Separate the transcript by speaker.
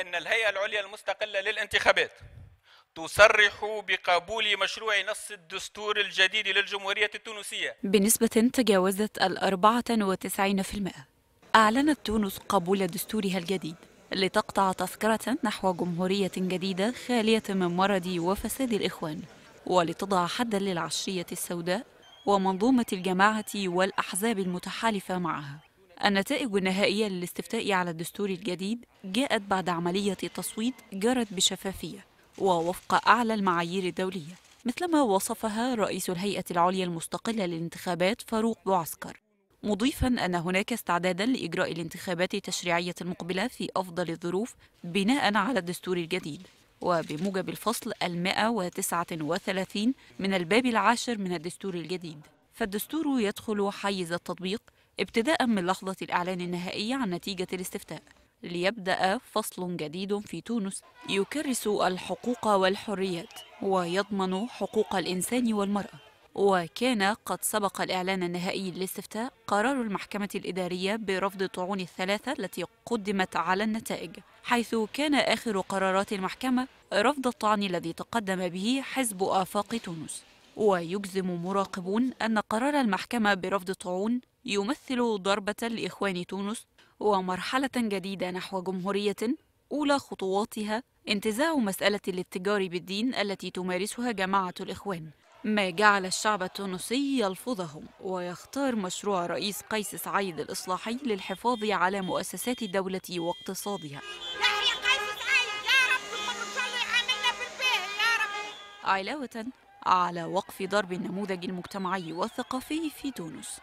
Speaker 1: أن الهيئة العليا المستقلة للانتخابات تصرح بقبول مشروع نص الدستور الجديد للجمهورية التونسية بنسبة تجاوزت الأربعة وتسعين في المائة أعلنت تونس قبول دستورها الجديد لتقطع تذكرة نحو جمهورية جديدة خالية من مرض وفساد الإخوان ولتضع حدا للعشريه السوداء ومنظومة الجماعة والأحزاب المتحالفة معها النتائج النهائية للاستفتاء على الدستور الجديد جاءت بعد عملية تصويت جرت بشفافية ووفق أعلى المعايير الدولية مثلما وصفها رئيس الهيئة العليا المستقلة للانتخابات فاروق بوعسكر مضيفا أن هناك استعدادا لإجراء الانتخابات التشريعية المقبلة في أفضل الظروف بناء على الدستور الجديد وبموجب الفصل 139 من الباب العاشر من الدستور الجديد فالدستور يدخل حيز التطبيق ابتداء من لحظة الإعلان النهائي عن نتيجة الاستفتاء ليبدأ فصل جديد في تونس يكرس الحقوق والحريات ويضمن حقوق الإنسان والمرأة وكان قد سبق الإعلان النهائي للاستفتاء قرار المحكمة الإدارية برفض الطعون الثلاثة التي قدمت على النتائج حيث كان آخر قرارات المحكمة رفض الطعن الذي تقدم به حزب آفاق تونس ويجزم مراقبون أن قرار المحكمة برفض الطعون يمثل ضربة لإخوان تونس ومرحلة جديدة نحو جمهورية أولى خطواتها انتزاع مسألة الاتجار بالدين التي تمارسها جماعة الإخوان ما جعل الشعب التونسي يلفظهم ويختار مشروع رئيس قيس سعيد الإصلاحي للحفاظ على مؤسسات الدولة واقتصادها علاوة على وقف ضرب النموذج المجتمعي والثقافي في تونس